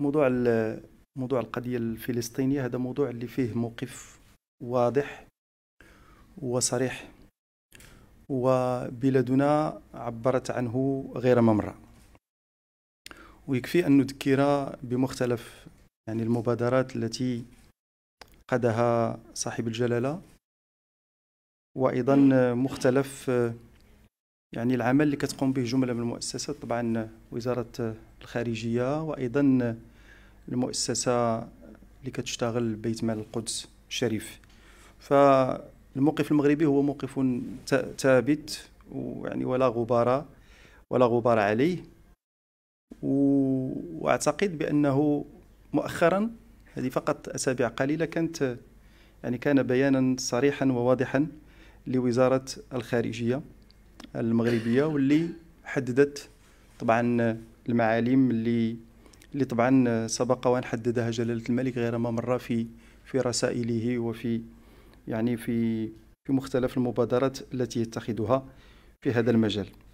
موضوع موضوع القضيه الفلسطينيه هذا موضوع اللي فيه موقف واضح وصريح وبلادنا عبرت عنه غير ممرة ويكفي أن نذكر بمختلف يعني المبادرات التي قادها صاحب الجلالة وأيضا مختلف يعني العمل اللي كتقوم به جمله من المؤسسات طبعا وزاره الخارجيه وايضا المؤسسه اللي كتشتغل بيت مال القدس الشريف فالموقف المغربي هو موقف ثابت ويعني ولا غبار ولا غبار عليه واعتقد بانه مؤخرا هذه فقط اسابيع قليله كانت يعني كان بيانا صريحا وواضحا لوزاره الخارجيه المغربيه واللي حددت طبعا المعالم اللي اللي طبعا سبق وان حددها جلاله الملك غير ما مر في في رسائله وفي يعني في في مختلف المبادرات التي يتخذها في هذا المجال